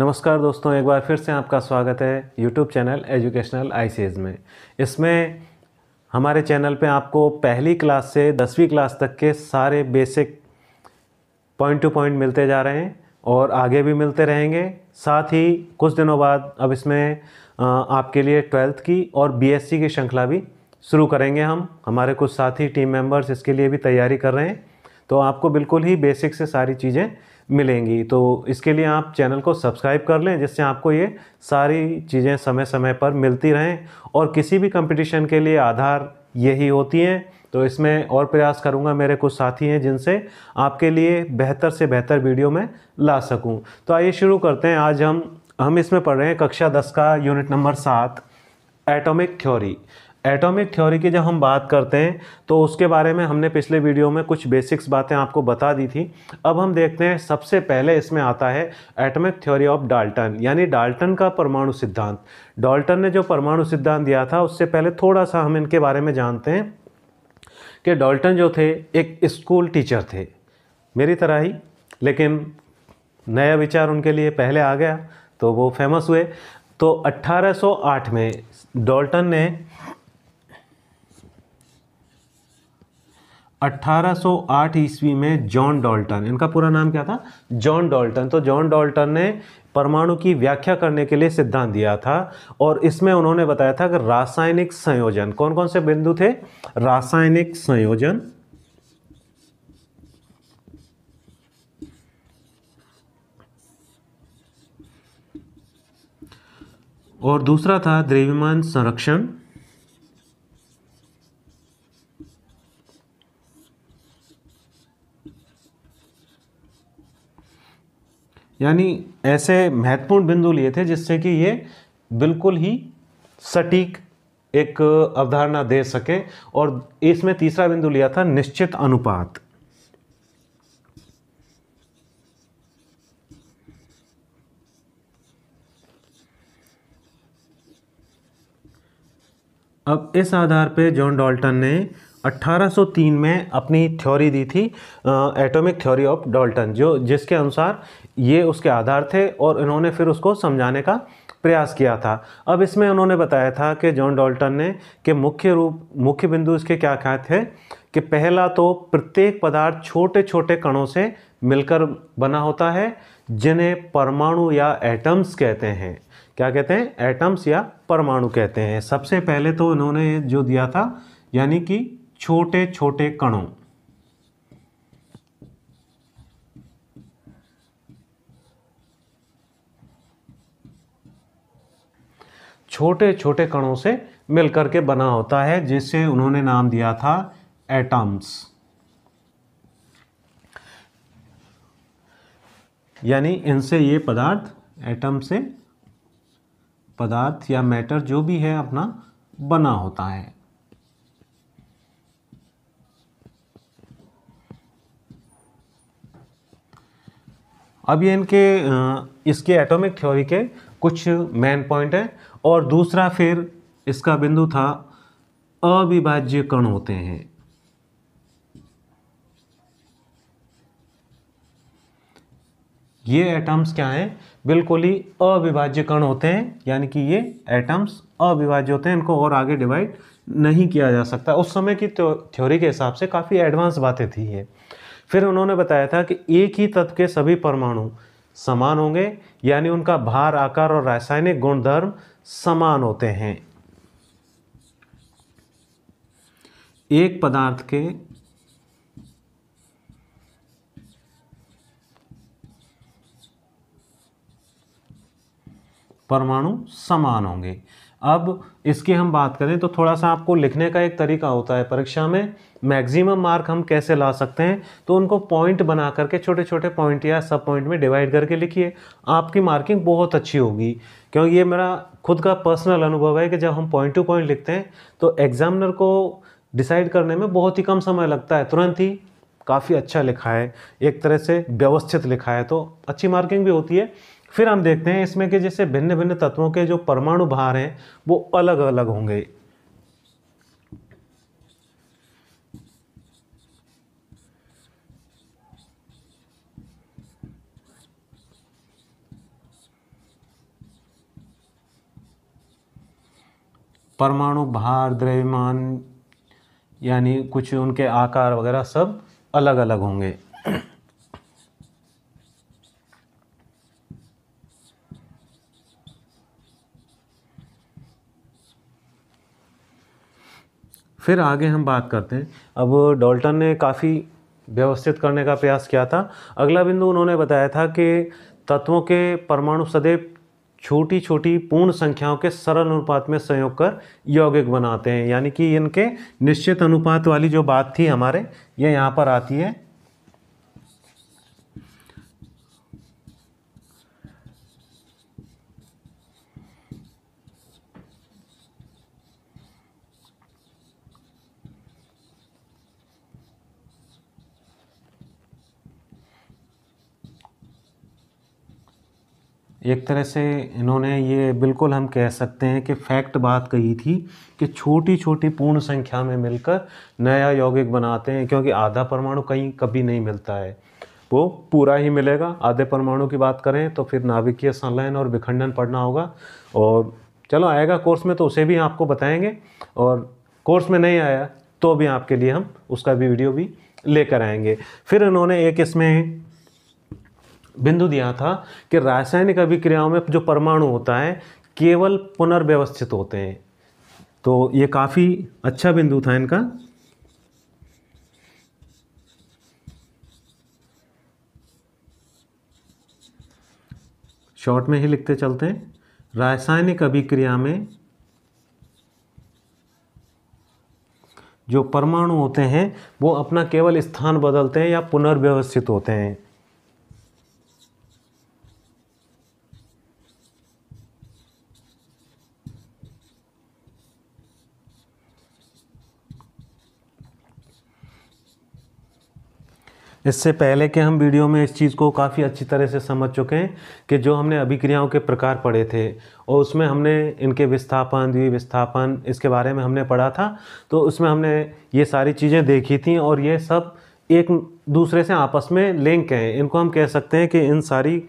नमस्कार दोस्तों एक बार फिर से आपका स्वागत है यूट्यूब चैनल एजुकेशनल आई में इसमें हमारे चैनल पे आपको पहली क्लास से दसवीं क्लास तक के सारे बेसिक पॉइंट टू पॉइंट मिलते जा रहे हैं और आगे भी मिलते रहेंगे साथ ही कुछ दिनों बाद अब इसमें आपके लिए ट्वेल्थ की और बी की श्रृंखला भी शुरू करेंगे हम हमारे कुछ साथी टीम मेम्बर्स इसके लिए भी तैयारी कर रहे हैं तो आपको बिल्कुल ही बेसिक से सारी चीज़ें मिलेंगी तो इसके लिए आप चैनल को सब्सक्राइब कर लें जिससे आपको ये सारी चीज़ें समय समय पर मिलती रहें और किसी भी कंपटीशन के लिए आधार यही होती हैं तो इसमें और प्रयास करूँगा मेरे कुछ साथी हैं जिनसे आपके लिए बेहतर से बेहतर वीडियो मैं ला सकूँ तो आइए शुरू करते हैं आज हम हम इसमें पढ़ रहे हैं कक्षा दस का यूनिट नंबर सात एटॉमिक थ्योरी एटॉमिक थ्योरी की जब हम बात करते हैं तो उसके बारे में हमने पिछले वीडियो में कुछ बेसिक्स बातें आपको बता दी थी अब हम देखते हैं सबसे पहले इसमें आता है एटॉमिक थ्योरी ऑफ डाल्टन यानी डाल्टन का परमाणु सिद्धांत डाल्टन ने जो परमाणु सिद्धांत दिया था उससे पहले थोड़ा सा हम इनके बारे में जानते हैं कि डाल्टन जो थे एक स्कूल टीचर थे मेरी तरह ही लेकिन नया विचार उनके लिए पहले आ गया तो वो फेमस हुए तो 1808 में डाल्टन ने 1808 ईस्वी में जॉन डॉल्टन इनका पूरा नाम क्या था जॉन डॉल्टन तो जॉन डॉल्टन ने परमाणु की व्याख्या करने के लिए सिद्धांत दिया था और इसमें उन्होंने बताया था कि रासायनिक संयोजन कौन कौन से बिंदु थे रासायनिक संयोजन और दूसरा था द्रव्यमान संरक्षण यानी ऐसे महत्वपूर्ण बिंदु लिए थे जिससे कि ये बिल्कुल ही सटीक एक अवधारणा दे सके और इसमें तीसरा बिंदु लिया था निश्चित अनुपात अब इस आधार पे जॉन डॉल्टन ने 1803 में अपनी थ्योरी दी थी एटॉमिक थ्योरी ऑफ डॉल्टन जो जिसके अनुसार ये उसके आधार थे और इन्होंने फिर उसको समझाने का प्रयास किया था अब इसमें उन्होंने बताया था कि जॉन डॉल्टन ने कि मुख्य रूप मुख्य बिंदु इसके क्या क्या थे कि पहला तो प्रत्येक पदार्थ छोटे छोटे कणों से मिलकर बना होता है जिन्हें परमाणु या एटम्स कहते हैं क्या कहते हैं एटम्स या परमाणु कहते हैं सबसे पहले तो इन्होंने जो दिया था यानी कि छोटे छोटे कणों छोटे छोटे कणों से मिलकर के बना होता है जिसे उन्होंने नाम दिया था एटम्स यानी इनसे ये पदार्थ एटम से पदार्थ या मैटर जो भी है अपना बना होता है अब ये इनके इसके एटॉमिक थ्योरी के कुछ मेन पॉइंट हैं और दूसरा फिर इसका बिंदु था अविभाज्य कण होते हैं ये एटम्स क्या हैं बिल्कुल ही अविभाज्य कण होते हैं यानी कि ये एटम्स अविभाज्य होते हैं इनको और आगे डिवाइड नहीं किया जा सकता उस समय की थ्योरी के हिसाब से काफ़ी एडवांस बातें थी ये फिर उन्होंने बताया था कि एक ही तत्व के सभी परमाणु समान होंगे यानी उनका भार आकार और रासायनिक गुणधर्म समान होते हैं एक पदार्थ के परमाणु समान होंगे अब इसकी हम बात करें तो थोड़ा सा आपको लिखने का एक तरीका होता है परीक्षा में मैक्सिमम मार्क हम कैसे ला सकते हैं तो उनको पॉइंट बना करके छोटे छोटे पॉइंट या सब पॉइंट में डिवाइड करके लिखिए आपकी मार्किंग बहुत अच्छी होगी क्योंकि ये मेरा खुद का पर्सनल अनुभव है कि जब हम पॉइंट टू पॉइंट लिखते हैं तो एग्जामिनर को डिसाइड करने में बहुत ही कम समय लगता है तुरंत ही काफ़ी अच्छा लिखा है एक तरह से व्यवस्थित लिखा है तो अच्छी मार्किंग भी होती है फिर हम देखते हैं इसमें कि जैसे भिन्न भिन्न तत्वों के जो परमाणु भार हैं वो अलग अलग होंगे परमाणु भार द्रव्यमान यानी कुछ उनके आकार वगैरह सब अलग अलग होंगे फिर आगे हम बात करते हैं अब डॉल्टन ने काफ़ी व्यवस्थित करने का प्रयास किया था अगला बिंदु उन्होंने बताया था कि तत्वों के परमाणु सदैव छोटी छोटी पूर्ण संख्याओं के सरल अनुपात में संयोग कर यौगिक बनाते हैं यानी कि इनके निश्चित अनुपात वाली जो बात थी हमारे ये यहाँ पर आती है एक तरह से इन्होंने ये बिल्कुल हम कह सकते हैं कि फैक्ट बात कही थी कि छोटी छोटी पूर्ण संख्या में मिलकर नया यौगिक बनाते हैं क्योंकि आधा परमाणु कहीं कभी नहीं मिलता है वो पूरा ही मिलेगा आधे परमाणु की बात करें तो फिर नाभिकीय संलयन और विखंडन पढ़ना होगा और चलो आएगा कोर्स में तो उसे भी आपको बताएंगे और कोर्स में नहीं आया तो भी आपके लिए हम उसका भी वीडियो भी लेकर आएंगे फिर इन्होंने एक इसमें बिंदु दिया था कि रासायनिक अभिक्रियाओं में जो परमाणु होता है केवल पुनर्व्यवस्थित होते हैं तो ये काफ़ी अच्छा बिंदु था इनका शॉर्ट में ही लिखते चलते हैं रासायनिक अभिक्रिया में जो परमाणु होते हैं वो अपना केवल स्थान बदलते हैं या पुनर्व्यवस्थित होते हैं इससे पहले के हम वीडियो में इस चीज़ को काफ़ी अच्छी तरह से समझ चुके हैं कि जो हमने अभिक्रियाओं के प्रकार पढ़े थे और उसमें हमने इनके विस्थापन द्विविस्थापन इसके बारे में हमने पढ़ा था तो उसमें हमने ये सारी चीज़ें देखी थी और ये सब एक दूसरे से आपस में लिंक हैं इनको हम कह सकते हैं कि इन सारी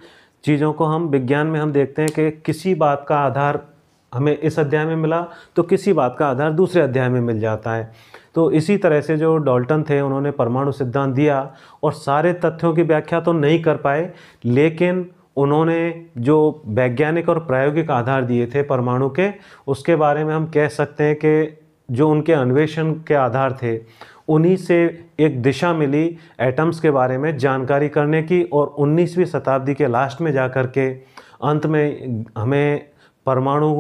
चीज़ों को हम विज्ञान में हम देखते हैं कि किसी बात का आधार हमें इस अध्याय में मिला तो किसी बात का आधार दूसरे अध्याय में मिल जाता है तो इसी तरह से जो डॉल्टन थे उन्होंने परमाणु सिद्धांत दिया और सारे तथ्यों की व्याख्या तो नहीं कर पाए लेकिन उन्होंने जो वैज्ञानिक और प्रायोगिक आधार दिए थे परमाणु के उसके बारे में हम कह सकते हैं कि जो उनके अन्वेषण के आधार थे उन्हीं से एक दिशा मिली एटम्स के बारे में जानकारी करने की और 19वीं शताब्दी के लास्ट में जा कर के अंत में हमें परमाणु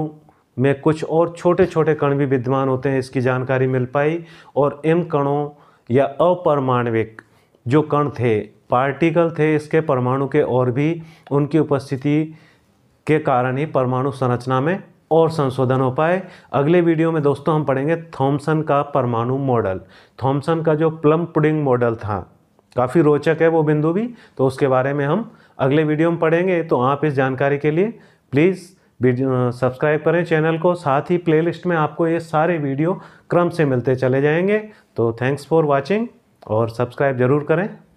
में कुछ और छोटे छोटे कण भी विद्यमान होते हैं इसकी जानकारी मिल पाई और इन कणों या अपरमाणविक जो कण थे पार्टिकल थे इसके परमाणु के और भी उनकी उपस्थिति के कारण ही परमाणु संरचना में और संशोधन हो पाए अगले वीडियो में दोस्तों हम पढ़ेंगे थॉमसन का परमाणु मॉडल थॉमसन का जो प्लम पुडिंग मॉडल था काफ़ी रोचक है वो बिंदु भी तो उसके बारे में हम अगले वीडियो में पढ़ेंगे तो आप इस जानकारी के लिए प्लीज़ सब्सक्राइब करें चैनल को साथ ही प्लेलिस्ट में आपको ये सारे वीडियो क्रम से मिलते चले जाएंगे तो थैंक्स फॉर वाचिंग और सब्सक्राइब ज़रूर करें